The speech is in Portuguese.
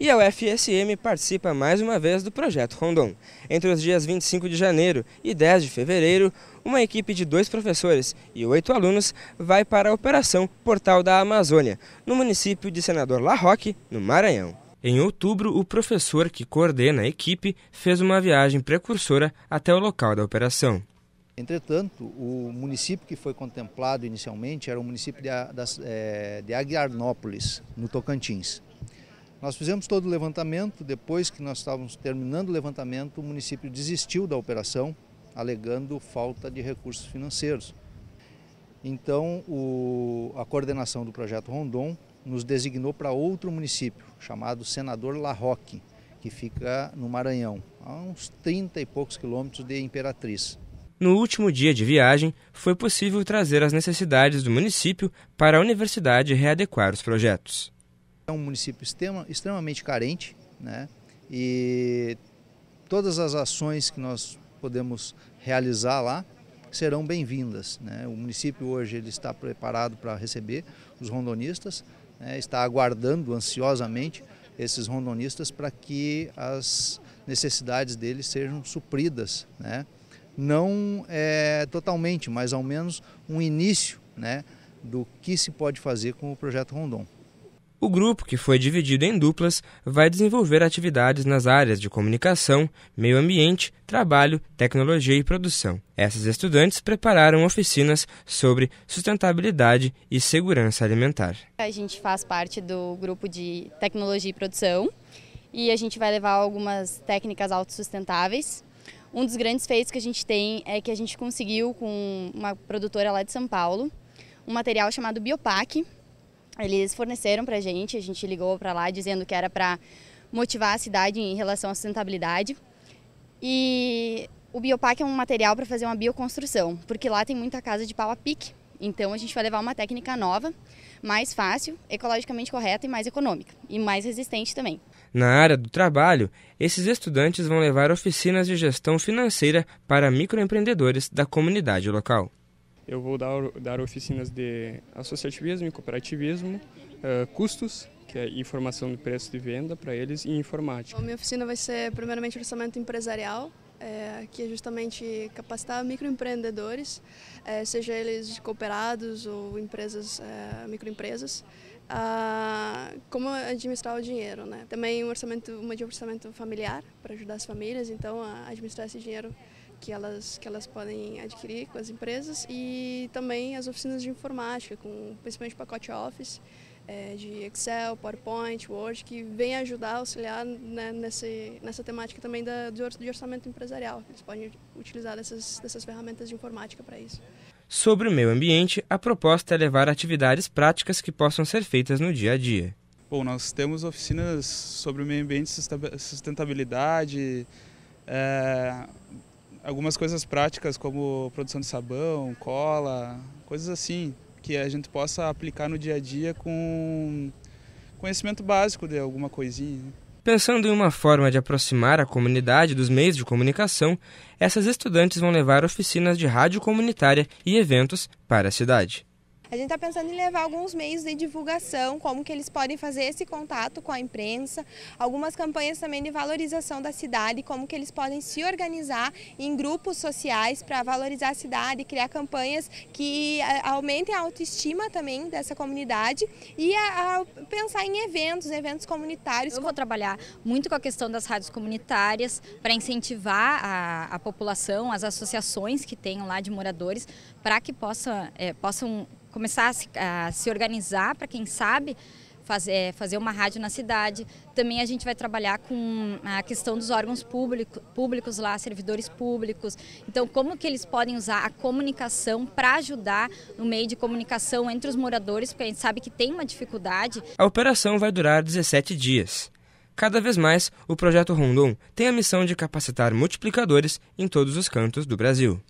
E a UFSM participa mais uma vez do projeto Rondon. Entre os dias 25 de janeiro e 10 de fevereiro, uma equipe de dois professores e oito alunos vai para a Operação Portal da Amazônia, no município de Senador La Roque, no Maranhão. Em outubro, o professor que coordena a equipe fez uma viagem precursora até o local da operação. Entretanto, o município que foi contemplado inicialmente era o município de, de, eh, de Aguiarnópolis, no Tocantins. Nós fizemos todo o levantamento, depois que nós estávamos terminando o levantamento, o município desistiu da operação, alegando falta de recursos financeiros. Então, o, a coordenação do projeto Rondon nos designou para outro município, chamado Senador La Roque, que fica no Maranhão, a uns 30 e poucos quilômetros de Imperatriz. No último dia de viagem, foi possível trazer as necessidades do município para a universidade readequar os projetos. É um município extremamente carente né? e todas as ações que nós podemos realizar lá serão bem-vindas. Né? O município hoje ele está preparado para receber os rondonistas, né? está aguardando ansiosamente esses rondonistas para que as necessidades deles sejam supridas, né? não é, totalmente, mas ao menos um início né, do que se pode fazer com o projeto Rondon. O grupo, que foi dividido em duplas, vai desenvolver atividades nas áreas de comunicação, meio ambiente, trabalho, tecnologia e produção. Essas estudantes prepararam oficinas sobre sustentabilidade e segurança alimentar. A gente faz parte do grupo de tecnologia e produção e a gente vai levar algumas técnicas autossustentáveis. Um dos grandes feitos que a gente tem é que a gente conseguiu com uma produtora lá de São Paulo um material chamado Biopac, eles forneceram para a gente, a gente ligou para lá dizendo que era para motivar a cidade em relação à sustentabilidade. E o Biopac é um material para fazer uma bioconstrução, porque lá tem muita casa de pau a pique. Então a gente vai levar uma técnica nova, mais fácil, ecologicamente correta e mais econômica e mais resistente também. Na área do trabalho, esses estudantes vão levar oficinas de gestão financeira para microempreendedores da comunidade local. Eu vou dar, dar oficinas de associativismo e cooperativismo, uh, custos, que é informação do preço de venda para eles, e informática. A minha oficina vai ser primeiramente orçamento empresarial, é, que é justamente capacitar microempreendedores, é, seja eles cooperados ou empresas, é, microempresas, a, como administrar o dinheiro. Né? Também um orçamento, uma de orçamento familiar, para ajudar as famílias, então, a administrar esse dinheiro que elas, que elas podem adquirir com as empresas e também as oficinas de informática, com principalmente pacote Office, é, de Excel, PowerPoint, Word, que vem ajudar, auxiliar né, nesse, nessa temática também da, de orçamento empresarial. Eles podem utilizar essas essas ferramentas de informática para isso. Sobre o meio ambiente, a proposta é levar atividades práticas que possam ser feitas no dia a dia. Bom, nós temos oficinas sobre o meio ambiente, sustentabilidade, é, algumas coisas práticas como produção de sabão, cola, coisas assim, que a gente possa aplicar no dia a dia com conhecimento básico de alguma coisinha. Pensando em uma forma de aproximar a comunidade dos meios de comunicação, essas estudantes vão levar oficinas de rádio comunitária e eventos para a cidade. A gente está pensando em levar alguns meios de divulgação, como que eles podem fazer esse contato com a imprensa, algumas campanhas também de valorização da cidade, como que eles podem se organizar em grupos sociais para valorizar a cidade, criar campanhas que eh, aumentem a autoestima também dessa comunidade e a, a pensar em eventos, eventos comunitários. Eu vou trabalhar muito com a questão das rádios comunitárias para incentivar a, a, população, as associações que tenham lá de moradores, para que possa, é, possam começar a se, a se organizar para quem sabe fazer, é, fazer uma rádio na cidade. Também a gente vai trabalhar com a questão dos órgãos público, públicos lá, servidores públicos. Então, como que eles podem usar a comunicação para ajudar no meio de comunicação entre os moradores, porque a gente sabe que tem uma dificuldade. A operação vai durar 17 dias. Cada vez mais, o projeto Rondon tem a missão de capacitar multiplicadores em todos os cantos do Brasil.